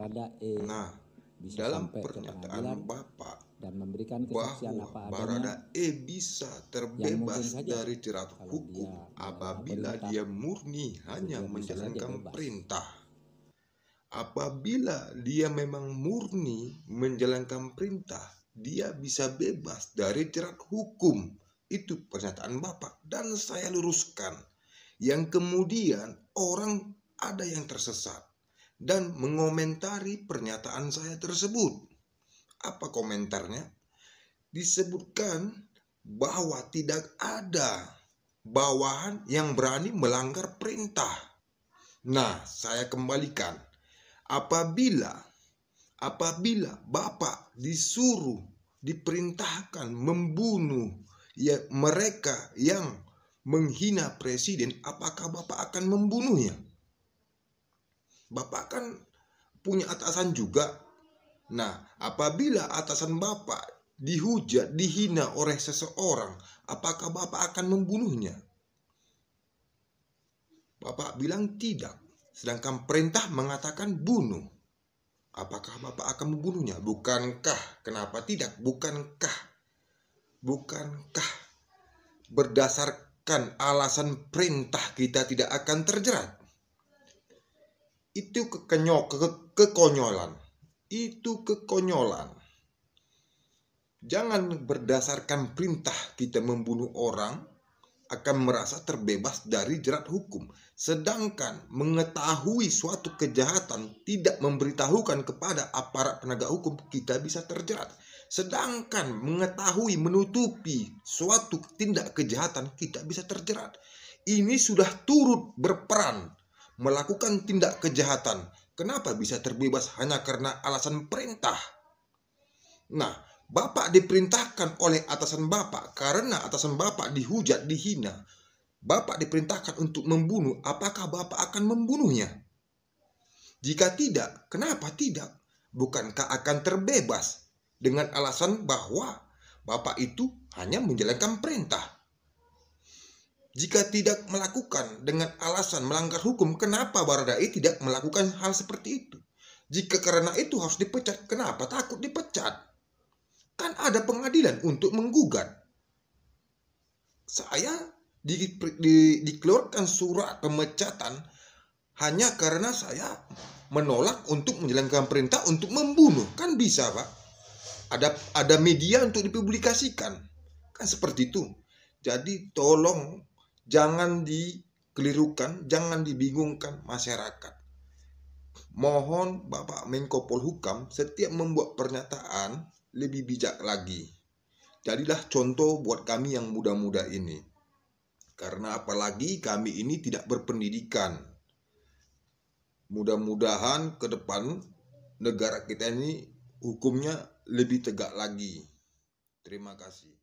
Baradae eh, nah bisa dalam sampai pernyataan Bapak dan memberikan kesaksian bahwa apa adanya Baradae bisa terbebas dari jerat hukum dia apabila dia murni hanya menjalankan perintah apabila dia memang murni menjalankan perintah dia bisa bebas dari jerat hukum itu pernyataan Bapak dan saya luruskan yang kemudian orang ada yang tersesat dan mengomentari pernyataan saya tersebut. Apa komentarnya? Disebutkan bahwa tidak ada bawahan yang berani melanggar perintah. Nah, saya kembalikan. Apabila apabila Bapak disuruh diperintahkan membunuh ya mereka yang menghina presiden, apakah Bapak akan membunuhnya? Bapak kan punya atasan juga. Nah, apabila atasan Bapak dihujat, dihina oleh seseorang, apakah Bapak akan membunuhnya? Bapak bilang tidak. Sedangkan perintah mengatakan bunuh. Apakah Bapak akan membunuhnya? Bukankah? Kenapa tidak? Bukankah? Bukankah berdasarkan alasan perintah kita tidak akan terjerat? itu kekenyok ke, kekonyolan itu kekonyolan jangan berdasarkan perintah kita membunuh orang akan merasa terbebas dari jerat hukum sedangkan mengetahui suatu kejahatan tidak memberitahukan kepada aparat penegak hukum kita bisa terjerat sedangkan mengetahui menutupi suatu tindak kejahatan kita bisa terjerat ini sudah turut berperan melakukan tindak kejahatan, kenapa bisa terbebas hanya karena alasan perintah? Nah, Bapak diperintahkan oleh atasan Bapak karena atasan Bapak dihujat, dihina. Bapak diperintahkan untuk membunuh, apakah Bapak akan membunuhnya? Jika tidak, kenapa tidak? Bukankah akan terbebas dengan alasan bahwa Bapak itu hanya menjalankan perintah? jika tidak melakukan dengan alasan melanggar hukum, kenapa Baradai tidak melakukan hal seperti itu? Jika karena itu harus dipecat, kenapa takut dipecat? Kan ada pengadilan untuk menggugat. Saya di, di, dikeluarkan surat pemecatan hanya karena saya menolak untuk menjalankan perintah untuk membunuh. Kan bisa, Pak. Ada ada media untuk dipublikasikan. Kan seperti itu. Jadi tolong Jangan dikelirukan, jangan dibingungkan masyarakat. Mohon Bapak Menko Polhukam setiap membuat pernyataan lebih bijak lagi. Jadilah contoh buat kami yang muda-muda ini. Karena apalagi kami ini tidak berpendidikan. Mudah-mudahan ke depan negara kita ini hukumnya lebih tegak lagi. Terima kasih.